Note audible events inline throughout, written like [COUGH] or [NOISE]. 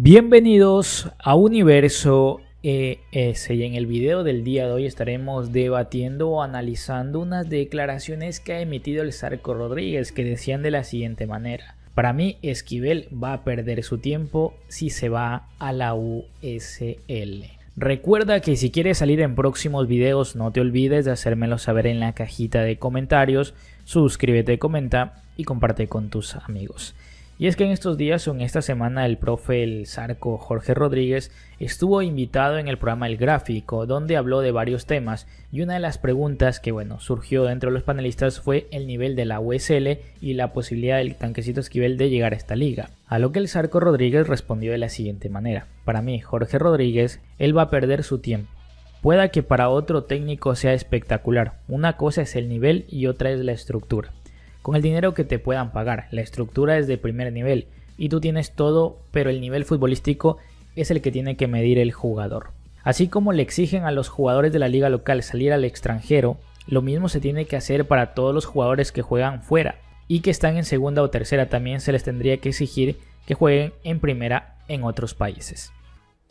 Bienvenidos a Universo ES y en el video del día de hoy estaremos debatiendo o analizando unas declaraciones que ha emitido el Sarco Rodríguez que decían de la siguiente manera. Para mí, Esquivel va a perder su tiempo si se va a la USL. Recuerda que si quieres salir en próximos videos no te olvides de hacérmelo saber en la cajita de comentarios, suscríbete, comenta y comparte con tus amigos. Y es que en estos días o en esta semana el profe el Sarco Jorge Rodríguez estuvo invitado en el programa El Gráfico, donde habló de varios temas y una de las preguntas que bueno surgió dentro de los panelistas fue el nivel de la USL y la posibilidad del tanquecito Esquivel de llegar a esta liga. A lo que el Sarco Rodríguez respondió de la siguiente manera: Para mí, Jorge Rodríguez, él va a perder su tiempo. Pueda que para otro técnico sea espectacular. Una cosa es el nivel y otra es la estructura con el dinero que te puedan pagar. La estructura es de primer nivel y tú tienes todo, pero el nivel futbolístico es el que tiene que medir el jugador. Así como le exigen a los jugadores de la liga local salir al extranjero, lo mismo se tiene que hacer para todos los jugadores que juegan fuera y que están en segunda o tercera. También se les tendría que exigir que jueguen en primera en otros países.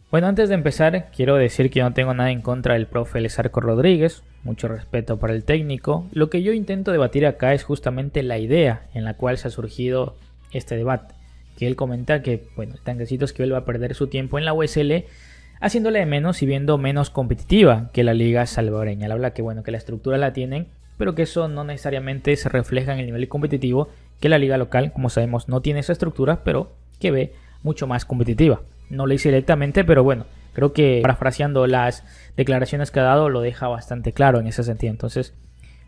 Bueno, antes de empezar, quiero decir que no tengo nada en contra del profe Lesarco Rodríguez, mucho respeto para el técnico. Lo que yo intento debatir acá es justamente la idea en la cual se ha surgido este debate, que él comenta que, bueno, el tanquecito que va a perder su tiempo en la USL, haciéndole de menos y viendo menos competitiva que la liga salvadoreña. Él habla que, bueno, que la estructura la tienen, pero que eso no necesariamente se refleja en el nivel competitivo, que la liga local, como sabemos, no tiene esa estructura, pero que ve mucho más competitiva. No lo hice directamente, pero bueno, creo que parafraseando las declaraciones que ha dado lo deja bastante claro en ese sentido. Entonces,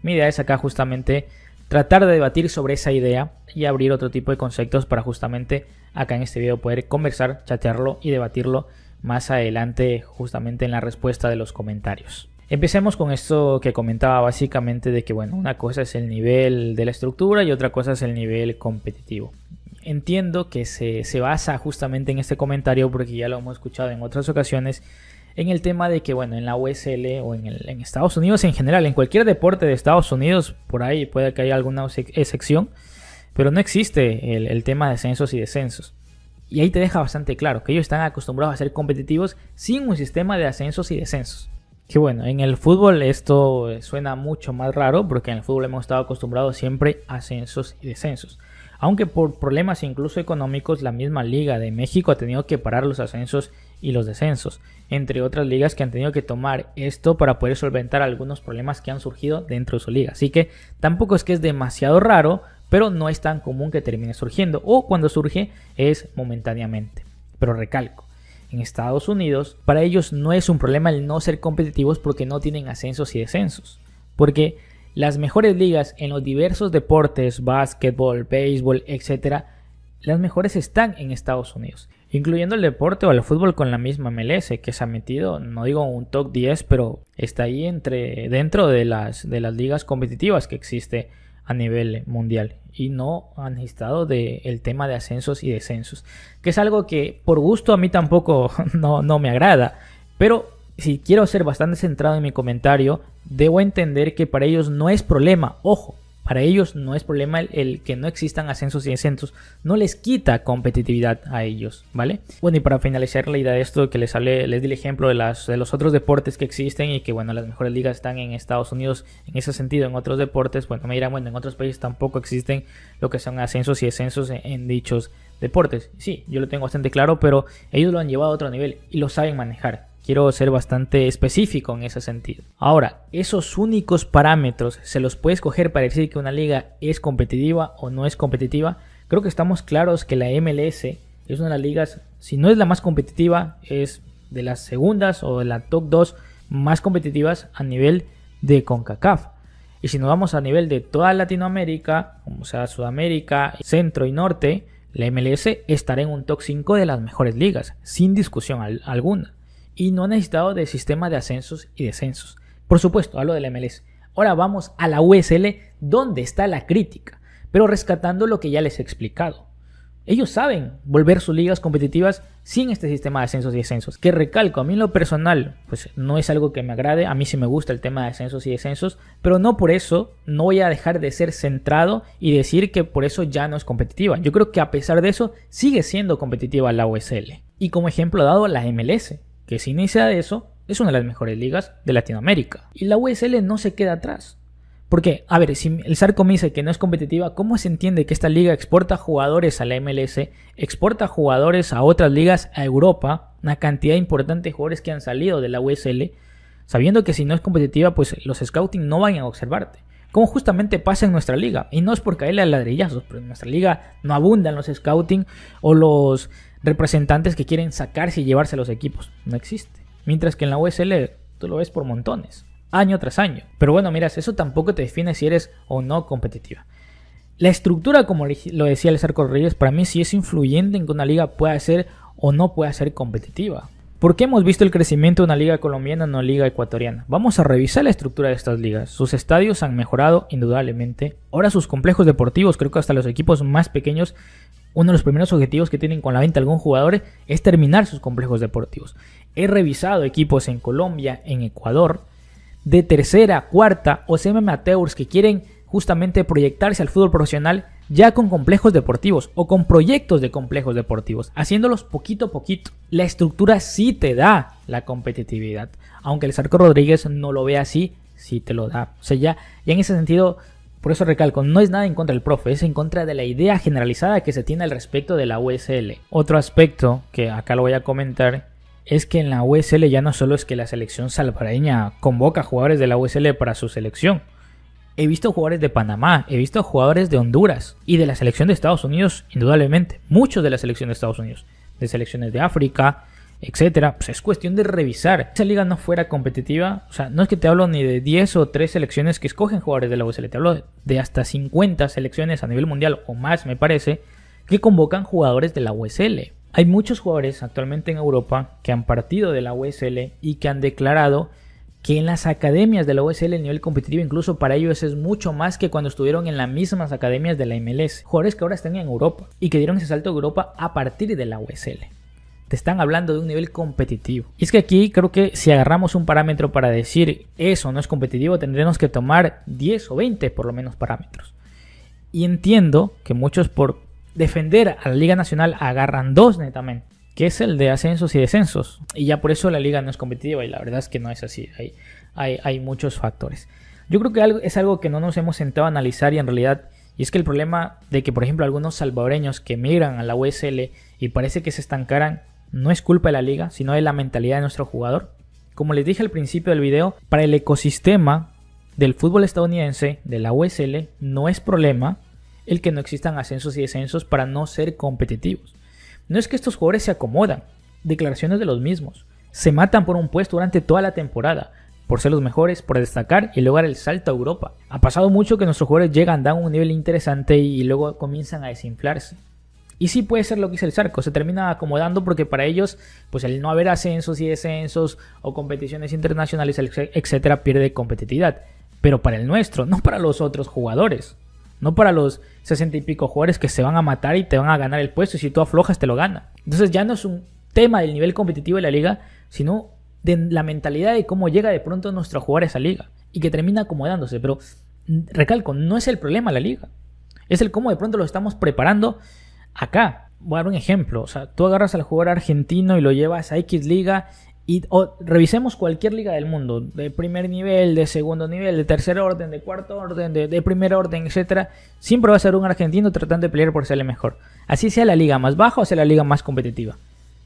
mi idea es acá justamente tratar de debatir sobre esa idea y abrir otro tipo de conceptos para justamente acá en este video poder conversar, chatearlo y debatirlo más adelante justamente en la respuesta de los comentarios. Empecemos con esto que comentaba básicamente de que bueno, una cosa es el nivel de la estructura y otra cosa es el nivel competitivo entiendo que se, se basa justamente en este comentario, porque ya lo hemos escuchado en otras ocasiones, en el tema de que, bueno, en la USL o en, en, Estados Unidos en general, en cualquier deporte de Estados Unidos, por ahí puede que haya alguna excepción, pero no existe el, el, tema de ascensos y descensos. Y ahí te deja bastante claro que ellos están acostumbrados a ser competitivos sin un sistema de ascensos y descensos. Que bueno, en el fútbol esto eh, suena mucho más raro porque en el fútbol hemos estado acostumbrados siempre a ascensos y descensos aunque por problemas incluso económicos la misma Liga de México ha tenido que parar los ascensos y los descensos, entre otras ligas que han tenido que tomar esto para poder solventar algunos problemas que han surgido dentro de su liga. Así que tampoco es que es demasiado raro, pero no es tan común que termine surgiendo, o cuando surge es momentáneamente. Pero recalco, en Estados Unidos, para ellos no es un problema el no ser competitivos porque no tienen ascensos y descensos. Porque las mejores ligas en los diversos deportes, básquetbol, béisbol, etc., las mejores están en Estados Unidos, incluyendo el deporte o el fútbol con la misma MLS, que se ha metido, no digo un top 10, pero está ahí entre, dentro de las, de las ligas competitivas que existe a nivel mundial y no han estado del tema de ascensos y descensos, que es algo que por gusto a mí tampoco [LAUGHS] no, no me agrada, pero si quiero ser bastante centrado en mi comentario, debo entender que para ellos no es problema, ojo, para ellos no es problema el, que no existan ascensos y descensos, no les quita competitividad a ellos, ¿vale? Bueno, y para finalizar la idea de esto que les hablé, les di el ejemplo de, los otros deportes que existen y que, bueno, las mejores ligas están en Estados Unidos en ese sentido, en otros deportes, bueno, me dirán, bueno, en otros países tampoco existen lo que son ascensos y descensos en dichos deportes. Sí, yo lo tengo bastante claro, pero ellos lo han llevado a otro nivel y lo saben manejar. Quiero ser bastante específico en ese sentido. Ahora, esos únicos parámetros se los puede escoger para decir que una liga es competitiva o no es competitiva. Creo que estamos claros que la MLS es una de las ligas, si no es la más competitiva, es de las segundas o de la top 2 más competitivas a nivel de CONCACAF. Y si nos vamos a nivel de toda Latinoamérica, como sea Sudamérica, Centro y Norte, la MLS estará en un top 5 de las mejores ligas, sin discusión alguna y no ha necesitado de sistema de ascensos y descensos. Por supuesto, hablo la MLS. Ahora vamos a la USL, donde está la crítica, pero rescatando lo que ya les he explicado. Ellos saben volver sus ligas competitivas sin este sistema de ascensos y descensos. Que recalco, a mí en lo personal, pues no es algo que me agrade, a mí sí me gusta el tema de ascensos y descensos, pero no por eso no voy a dejar de ser centrado y decir que por eso ya no es competitiva. Yo creo que a pesar de eso sigue siendo competitiva la USL. Y como ejemplo dado la MLS que se inicia de eso es una de las mejores ligas de Latinoamérica. Y la USL no se queda atrás. Porque, a ver, si el Sarco me dice que no es competitiva, ¿cómo se entiende que esta liga exporta jugadores a la MLS, exporta jugadores a otras ligas, a Europa, una cantidad importante de jugadores que han salido de la USL, sabiendo que si no es competitiva, pues los scouting no van a observarte? ¿Cómo justamente pasa en nuestra liga, y no es por caerle al ladrillazos, pero en nuestra liga no abundan los scouting o los representantes que quieren sacarse y llevarse los equipos. No existe. Mientras que en la USL tú lo ves por montones, año tras año. Pero bueno, miras, eso tampoco te define si eres o no competitiva. La estructura, como lo decía César Reyes, para mí sí es influyente en que una liga pueda ser o no pueda ser competitiva. ¿Por qué hemos visto el crecimiento de una liga colombiana en una liga ecuatoriana? Vamos a revisar la estructura de estas ligas. Sus estadios han mejorado indudablemente. Ahora sus complejos deportivos, creo que hasta los equipos más pequeños uno de los primeros objetivos que tienen con la venta de algún jugador es terminar sus complejos deportivos. He revisado equipos en Colombia, en Ecuador, de tercera, cuarta o CM amateurs que quieren justamente proyectarse al fútbol profesional ya con complejos deportivos o con proyectos de complejos deportivos, haciéndolos poquito a poquito. La estructura sí te da la competitividad, aunque el Sarco Rodríguez no lo vea así, sí te lo da. O sea, ya, ya en ese sentido por eso recalco, no es nada en contra del profe, es en contra de la idea generalizada que se tiene al respecto de la USL. Otro aspecto que acá lo voy a comentar es que en la USL ya no solo es que la selección salvareña convoca jugadores de la USL para su selección. He visto jugadores de Panamá, he visto jugadores de Honduras y de la selección de Estados Unidos, indudablemente, muchos de la selección de Estados Unidos, de selecciones de África, etcétera. Pues es cuestión de revisar. Si esa liga no fuera competitiva, o sea, no es que te hablo ni de 10 o 3 selecciones que escogen jugadores de la USL, te hablo de hasta 50 selecciones a nivel mundial o más, me parece, que convocan jugadores de la USL. Hay muchos jugadores actualmente en Europa que han partido de la USL y que han declarado que en las academias de la USL el nivel competitivo incluso para ellos es mucho más que cuando estuvieron en las mismas academias de la MLS, jugadores que ahora están en Europa y que dieron ese salto a Europa a partir de la USL te están hablando de un nivel competitivo. Y es que aquí creo que si agarramos un parámetro para decir eso no es competitivo, tendremos que tomar 10 o 20 por lo menos parámetros. Y entiendo que muchos por defender a la Liga Nacional agarran dos netamente, que es el de ascensos y descensos. Y ya por eso la liga no es competitiva y la verdad es que no es así. Hay, hay, muchos factores. Yo creo que es algo que no nos hemos sentado a analizar y en realidad, y es que el problema de que, por ejemplo, algunos salvadoreños que migran a la USL y parece que se estancaran, no es culpa de la liga, sino de la mentalidad de nuestro jugador. Como les dije al principio del video, para el ecosistema del fútbol estadounidense, de la USL, no es problema el que no existan ascensos y descensos para no ser competitivos. No es que estos jugadores se acomodan, declaraciones de los mismos. Se matan por un puesto durante toda la temporada, por ser los mejores, por destacar y lograr el salto a Europa. Ha pasado mucho que nuestros jugadores llegan, dan un nivel interesante y luego comienzan a desinflarse. Y sí puede ser lo que dice el Zarco, se termina acomodando porque para ellos, pues el no haber ascensos y descensos o competiciones internacionales, etcétera, pierde competitividad. Pero para el nuestro, no para los otros jugadores. No para los sesenta y pico jugadores que se van a matar y te van a ganar el puesto y si tú aflojas te lo gana. Entonces ya no es un tema del nivel competitivo de la liga, sino de la mentalidad de cómo llega de pronto nuestro jugador a esa liga y que termina acomodándose. Pero mm, recalco, no es el problema la liga. Es el cómo de pronto lo estamos preparando Acá, voy a dar un ejemplo. O sea, tú agarras al jugador argentino y lo llevas a X liga y o, revisemos cualquier liga del mundo, de primer nivel, de segundo nivel, de tercer orden, de cuarto orden, de, primer orden, etcétera, siempre va a ser un argentino tratando de pelear por ser el mejor. Así sea la liga más baja o sea la liga más competitiva.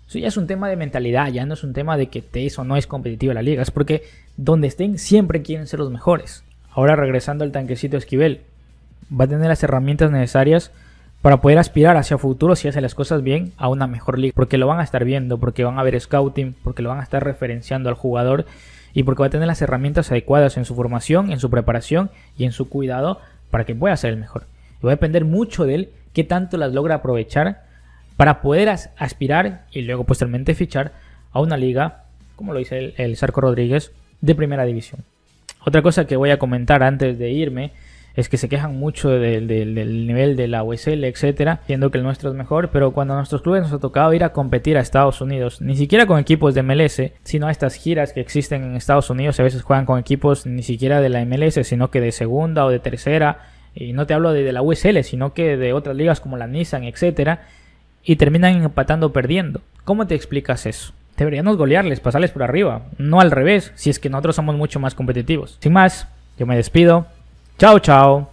Eso ya es un tema de mentalidad, ya no es un tema de que te es o no es competitiva la liga, es porque donde estén siempre quieren ser los mejores. Ahora regresando al tanquecito Esquivel, va a tener las herramientas necesarias para poder aspirar hacia futuro si hace las cosas bien a una mejor liga, porque lo van a estar viendo, porque van a ver scouting, porque lo van a estar referenciando al jugador y porque va a tener las herramientas adecuadas en su formación, en su preparación y en su cuidado para que pueda ser el mejor. Y va a depender mucho de él qué tanto las logra aprovechar para poder aspirar y luego posteriormente fichar a una liga, como lo dice el, el Sarco Rodríguez, de primera división. Otra cosa que voy a comentar antes de irme es que se quejan mucho del, nivel de la USL, etcétera, siendo que el nuestro es mejor, pero cuando a nuestros clubes nos ha tocado ir a competir a Estados Unidos, ni siquiera con equipos de MLS, sino a estas giras que existen en Estados Unidos, a veces juegan con equipos ni siquiera de la MLS, sino que de segunda o de tercera, y no te hablo de, la USL, sino que de otras ligas como la Nissan, etcétera, y terminan empatando perdiendo. ¿Cómo te explicas eso? Deberíamos golearles, pasarles por arriba, no al revés, si es que nosotros somos mucho más competitivos. Sin más, yo me despido. Ciao, ciao.